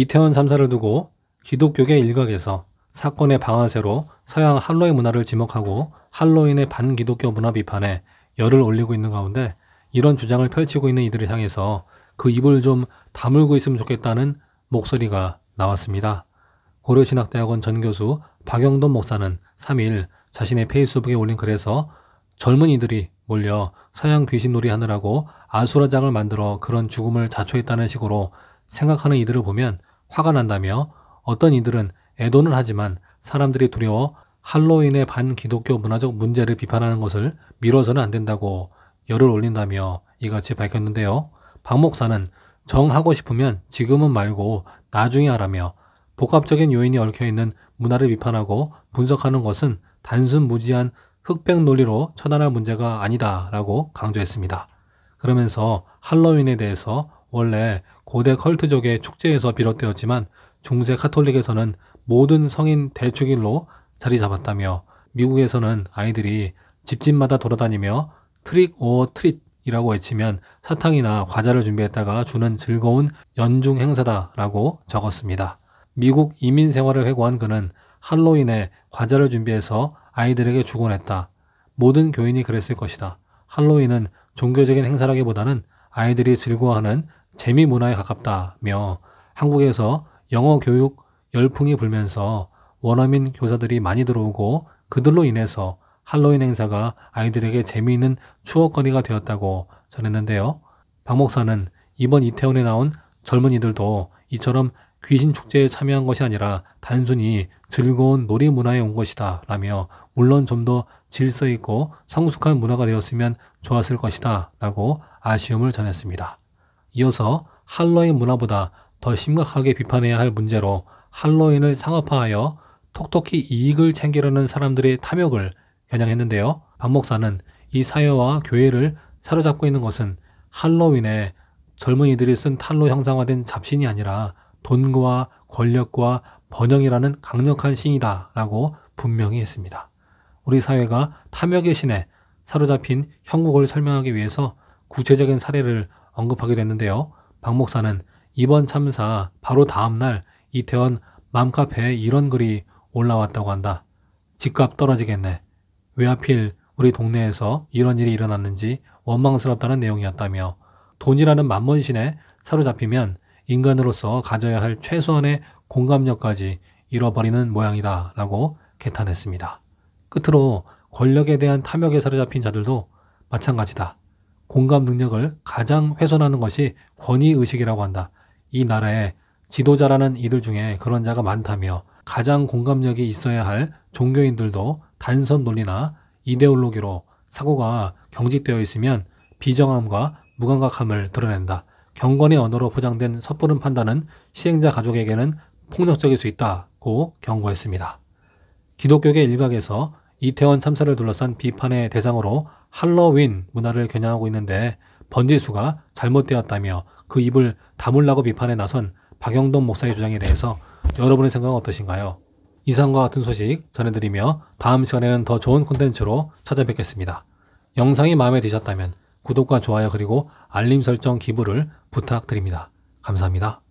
이태원 참사를 두고 기독교계 일각에서 사건의 방아쇠로 서양 할로윈 문화를 지목하고 할로윈의 반기독교 문화 비판에 열을 올리고 있는 가운데 이런 주장을 펼치고 있는 이들을 향해서 그 입을 좀 다물고 있으면 좋겠다는 목소리가 나왔습니다. 고려신학대학원 전교수 박영돈 목사는 3일 자신의 페이스북에 올린 글에서 젊은이들이 몰려 서양 귀신놀이 하느라고 아수라장을 만들어 그런 죽음을 자초했다는 식으로 생각하는 이들을 보면 화가 난다며 어떤 이들은 애도는 하지만 사람들이 두려워 할로윈의 반기독교 문화적 문제를 비판하는 것을 미뤄서는 안 된다고 열을 올린다며 이같이 밝혔는데요. 박 목사는 정하고 싶으면 지금은 말고 나중에 하라며 복합적인 요인이 얽혀있는 문화를 비판하고 분석하는 것은 단순 무지한 흑백 논리로 처단할 문제가 아니다라고 강조했습니다. 그러면서 할로윈에 대해서 원래 고대 컬트족의 축제에서 비롯되었지만 중세 카톨릭에서는 모든 성인 대축일로 자리 잡았다며 미국에서는 아이들이 집집마다 돌아다니며 트릭 오어 트릿이라고 외치면 사탕이나 과자를 준비했다가 주는 즐거운 연중 행사다라고 적었습니다. 미국 이민 생활을 회고한 그는 할로윈에 과자를 준비해서 아이들에게 주곤 했다. 모든 교인이 그랬을 것이다. 할로윈은 종교적인 행사라기보다는 아이들이 즐거워하는 재미 문화에 가깝다며 한국에서 영어 교육 열풍이 불면서 원어민 교사들이 많이 들어오고 그들로 인해서 할로윈 행사가 아이들에게 재미있는 추억거리가 되었다고 전했는데요. 박 목사는 이번 이태원에 나온 젊은이들도 이처럼 귀신 축제에 참여한 것이 아니라 단순히 즐거운 놀이 문화에 온 것이다 라며 물론 좀 더 질서 있고 성숙한 문화가 되었으면 좋았을 것이다 라고 아쉬움을 전했습니다. 이어서 할로윈 문화보다 더 심각하게 비판해야 할 문제로 할로윈을 상업화하여 톡톡히 이익을 챙기려는 사람들의 탐욕을 겨냥했는데요. 박 목사는 이 사회와 교회를 사로잡고 있는 것은 할로윈에 젊은이들이 쓴 탈로 형상화된 잡신이 아니라 돈과 권력과 번영이라는 강력한 신이다 라고 분명히 했습니다. 우리 사회가 탐욕의 신에 사로잡힌 형국을 설명하기 위해서 구체적인 사례를 언급하게 됐는데요. 박 목사는 이번 참사 바로 다음날 이태원 맘카페에 이런 글이 올라왔다고 한다. 집값 떨어지겠네. 왜 하필 우리 동네에서 이런 일이 일어났는지 원망스럽다는 내용이었다며 돈이라는 만문신에 사로잡히면 인간으로서 가져야 할 최소한의 공감력까지 잃어버리는 모양이다 라고 개탄했습니다. 끝으로 권력에 대한 탐욕에 사로잡힌 자들도 마찬가지다. 공감 능력을 가장 훼손하는 것이 권위의식이라고 한다. 이 나라에 지도자라는 이들 중에 그런 자가 많다며 가장 공감력이 있어야 할 종교인들도 단선 논리나 이데올로기로 사고가 경직되어 있으면 비정함과 무감각함을 드러낸다. 경건의 언어로 포장된 섣부른 판단은 시행자 가족에게는 폭력적일 수 있다고 경고했습니다. 기독교계 일각에서 이태원 참사를 둘러싼 비판의 대상으로 할로윈 문화를 겨냥하고 있는데 번지수가 잘못되었다며 그 입을 다물라고 비판에 나선 박영동 목사의 주장에 대해서 여러분의 생각은 어떠신가요? 이상과 같은 소식 전해드리며 다음 시간에는 더 좋은 콘텐츠로 찾아뵙겠습니다. 영상이 마음에 드셨다면 구독과 좋아요 그리고 알림 설정 기부를 부탁드립니다. 감사합니다.